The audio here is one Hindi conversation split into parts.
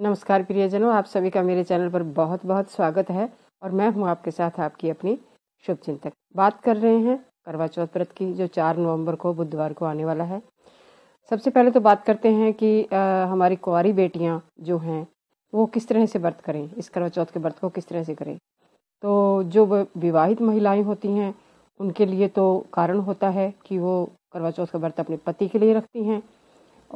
नमस्कार प्रियजनों आप सभी का मेरे चैनल पर बहुत बहुत स्वागत है और मैं हूं आपके साथ आपकी अपनी शुभ चिंतक बात कर रहे हैं करवा चौथ व्रत की जो चार नवंबर को बुधवार को आने वाला है सबसे पहले तो बात करते हैं कि आ, हमारी कुंवारी बेटियां जो हैं वो किस तरह से व्रत करें इस करवा चौथ के व्रत को किस तरह से करें तो जो विवाहित महिलाएं होती हैं उनके लिए तो कारण होता है कि वो करवा चौथ का व्रत अपने पति के लिए रखती हैं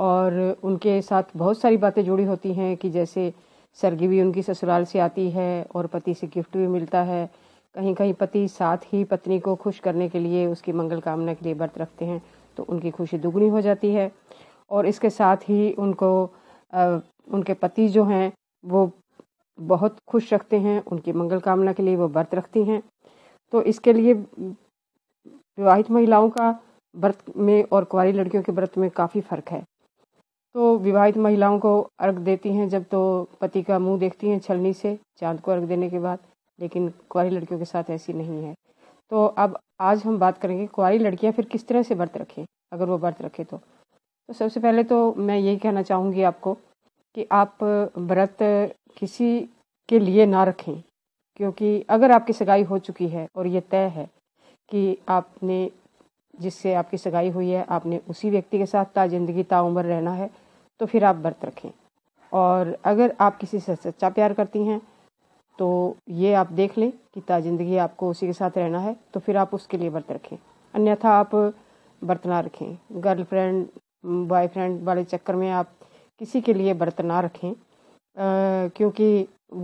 और उनके साथ बहुत सारी बातें जुड़ी होती हैं कि जैसे सरगी भी उनकी ससुराल से आती है और पति से गिफ्ट भी मिलता है कहीं कहीं पति साथ ही पत्नी को खुश करने के लिए उसकी मंगल कामना के लिए व्रत रखते हैं तो उनकी खुशी दुगनी हो जाती है और इसके साथ ही उनको आ, उनके पति जो हैं वो बहुत खुश रखते हैं उनकी मंगल कामना के लिए वो व्रत रखती हैं तो इसके लिए विवाहित महिलाओं का व्रत में और कुंवारी लड़कियों के व्रत में काफ़ी फ़र्क है तो विवाहित महिलाओं को अर्घ देती हैं जब तो पति का मुंह देखती हैं छलनी से चांद को अर्घ देने के बाद लेकिन कुआरी लड़कियों के साथ ऐसी नहीं है तो अब आज हम बात करेंगे कुआरी लड़कियां फिर किस तरह से व्रत रखें अगर वो व्रत रखें तो तो सबसे पहले तो मैं यही कहना चाहूँगी आपको कि आप व्रत किसी के लिए ना रखें क्योंकि अगर आपकी सगाई हो चुकी है और ये तय है कि आपने जिससे आपकी सगाई हुई है आपने उसी व्यक्ति के साथ ता जिंदगी ताउम्र रहना है तो फिर आप व्रत रखें और अगर आप किसी से सच्चा प्यार करती हैं तो ये आप देख लें कि ता जिंदगी आपको उसी के साथ रहना है तो फिर आप उसके लिए व्रत रखें अन्यथा आप व्रत ना रखें गर्लफ्रेंड बॉयफ्रेंड वाले चक्कर में आप किसी के लिए व्रत ना रखें क्योंकि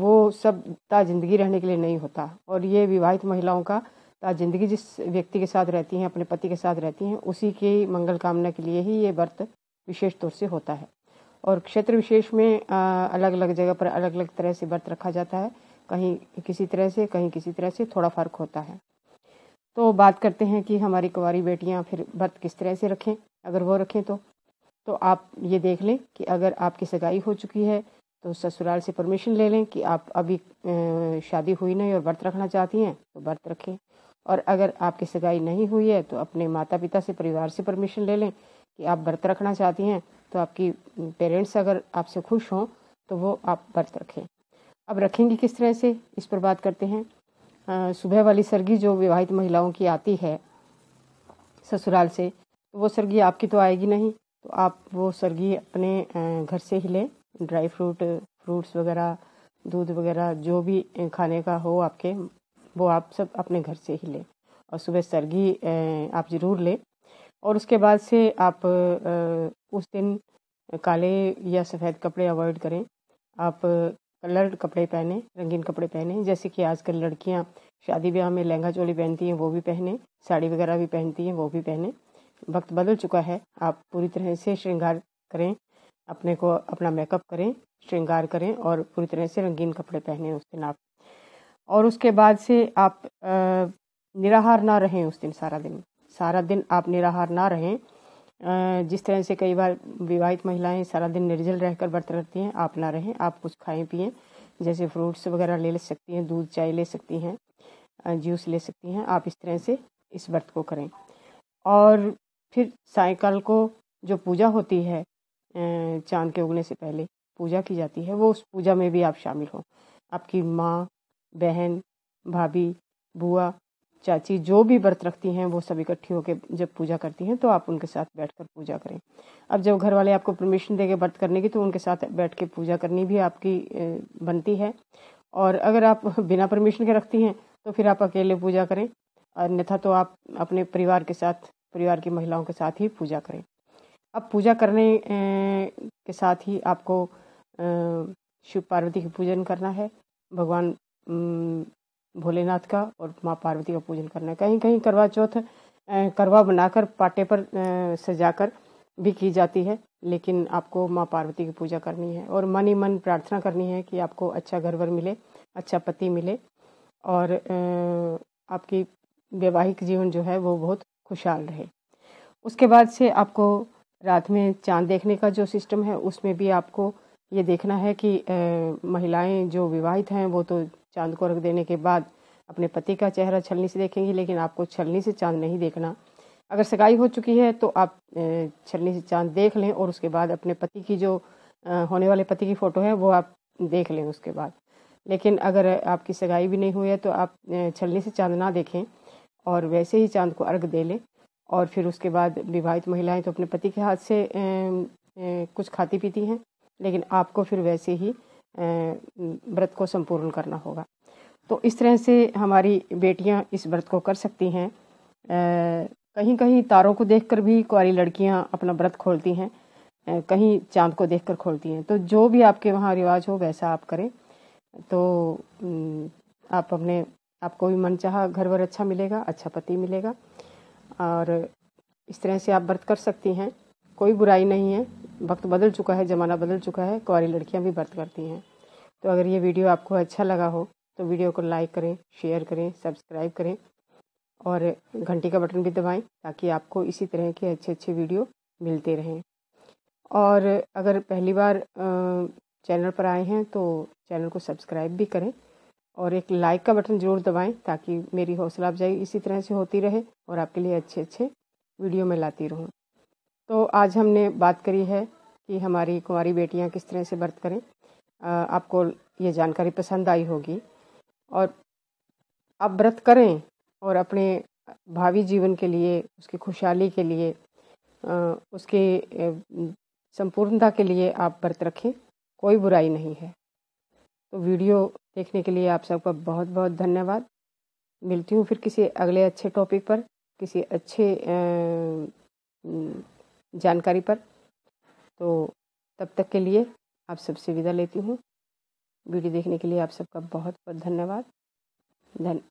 वो सब ता जिंदगी रहने के लिए नहीं होता और ये विवाहित महिलाओं का ता जिंदगी जिस व्यक्ति के साथ रहती हैं अपने पति के साथ रहती हैं उसी की मंगल कामना के लिए ही ये व्रत विशेष तौर से होता है और क्षेत्र विशेष में अलग अलग जगह पर अलग अलग तरह से व्रत रखा जाता है कहीं किसी तरह से कहीं किसी तरह से थोड़ा फर्क होता है तो बात करते हैं कि हमारी कुंवारी बेटियां फिर व्रत किस तरह से रखें अगर वो रखें तो तो आप ये देख लें कि अगर आपकी सगाई हो चुकी है तो ससुराल से परमिशन ले लें कि आप अभी शादी हुई नहीं और व्रत रखना चाहती हैं तो व्रत रखें और अगर आपकी सगाई नहीं हुई है तो अपने माता पिता से परिवार से परमिशन ले लें कि आप व्रत रखना चाहती हैं तो आपकी पेरेंट्स अगर आपसे खुश हों तो वो आप व्रत रखें अब रखेंगी किस तरह से इस पर बात करते हैं सुबह वाली सर्गी जो विवाहित महिलाओं की आती है ससुराल से तो वो सर्गी आपकी तो आएगी नहीं तो आप वो सर्गी अपने घर से ही लें ड्राई फ्रूट फ्रूट्स वगैरह दूध वगैरह जो भी खाने का हो आपके वो आप सब अपने घर से ही लें और सुबह सर्गी आप ज़रूर लें और उसके बाद से आप उस दिन काले या सफ़ेद कपड़े अवॉइड करें आप कलर्ड कपड़े पहने रंगीन कपड़े पहने जैसे कि आजकल लड़कियां शादी ब्याह में लहंगा चोली पहनती हैं वो भी पहने साड़ी वगैरह भी पहनती हैं वो भी पहने वक्त बदल चुका है आप पूरी तरह से श्रृंगार करें अपने को अपना मेकअप करें श्रृंगार करें और पूरी तरह से रंगीन कपड़े पहने उस दिन आप और उसके बाद से आप निराहार ना रहें उस दिन सारा दिन सारा दिन आप निराहार ना रहें जिस तरह से कई बार विवाहित महिलाएं सारा दिन निर्जल रहकर व्रत रखती हैं आप ना रहें आप कुछ खाएं पिए जैसे फ्रूट्स वगैरह ले, ले सकती हैं दूध चाय ले सकती हैं जूस ले सकती हैं आप इस तरह से इस व्रत को करें और फिर सायकाल को जो पूजा होती है चांद के उगने से पहले पूजा की जाती है वो उस पूजा में भी आप शामिल हों आपकी माँ बहन भाभी बुआ चाची जो भी व्रत रखती हैं वो सब इकट्ठी होकर जब पूजा करती हैं तो आप उनके साथ बैठकर पूजा करें अब जब घर वाले आपको परमिशन देंगे व्रत करने की तो उनके साथ बैठ के पूजा करनी भी आपकी बनती है और अगर आप बिना परमिशन के रखती हैं तो फिर आप अकेले पूजा करें अन्यथा तो आप अपने परिवार के साथ परिवार की महिलाओं के साथ ही पूजा करें अब पूजा करने के साथ ही आपको शिव पार्वती की पूजन करना है भगवान भोलेनाथ का और माँ पार्वती का पूजन करना है कहीं कहीं करवा चौथ करवा बनाकर पाटे पर सजाकर भी की जाती है लेकिन आपको माँ पार्वती की पूजा करनी है और मन ही मन प्रार्थना करनी है कि आपको अच्छा घर वर मिले अच्छा पति मिले और आपकी वैवाहिक जीवन जो है वो बहुत खुशहाल रहे उसके बाद से आपको रात में चांद देखने का जो सिस्टम है उसमें भी आपको ये देखना है कि महिलाएं जो विवाहित हैं वो तो चांद को रख देने के बाद अपने पति का चेहरा छलनी से देखेंगी लेकिन आपको छलनी से चांद नहीं देखना अगर सगाई हो चुकी है तो आप छलनी से चांद देख लें और उसके बाद अपने पति की जो होने वाले पति की फ़ोटो है वो आप देख लें उसके बाद लेकिन अगर आपकी सगाई भी नहीं हुई है तो आप छलनी से चांद ना देखें और वैसे ही चांद को अर्घ दे लें और फिर उसके बाद विवाहित महिलाएं तो अपने पति के हाथ से कुछ खाती पीती हैं लेकिन आपको फिर वैसे ही व्रत को संपूर्ण करना होगा तो इस तरह से हमारी बेटियां इस व्रत को कर सकती हैं कहीं कहीं तारों को देखकर भी कुंवारी लड़कियां अपना व्रत खोलती हैं कहीं चांद को देखकर खोलती हैं तो जो भी आपके वहाँ रिवाज हो वैसा आप करें तो आप अपने आपको भी मन चाह घर वर अच्छा मिलेगा अच्छा पति मिलेगा और इस तरह से आप व्रत कर सकती हैं कोई बुराई नहीं है वक्त बदल चुका है ज़माना बदल चुका है कुंवारी लड़कियाँ भी व्रत करती हैं तो अगर ये वीडियो आपको अच्छा लगा हो तो वीडियो को लाइक करें शेयर करें सब्सक्राइब करें और घंटी का बटन भी दबाएं ताकि आपको इसी तरह के अच्छे अच्छे वीडियो मिलते रहें और अगर पहली बार चैनल पर आए हैं तो चैनल को सब्सक्राइब भी करें और एक लाइक का बटन ज़रूर दबाएं ताकि मेरी हौसला अफजाई इसी तरह से होती रहे और आपके लिए अच्छे अच्छे वीडियो मैं लाती रहूँ तो आज हमने बात करी है कि हमारी कुंवारी बेटियां किस तरह से व्रत करें आपको ये जानकारी पसंद आई होगी और आप व्रत करें और अपने भावी जीवन के लिए उसकी खुशहाली के लिए उसके संपूर्णता के लिए आप व्रत रखें कोई बुराई नहीं है तो वीडियो देखने के लिए आप सबका बहुत बहुत धन्यवाद मिलती हूँ फिर किसी अगले अच्छे टॉपिक पर किसी अच्छे जानकारी पर तो तब तक के लिए आप सबसे विदा लेती हूँ वीडियो देखने के लिए आप सबका बहुत बहुत धन्यवाद धन्य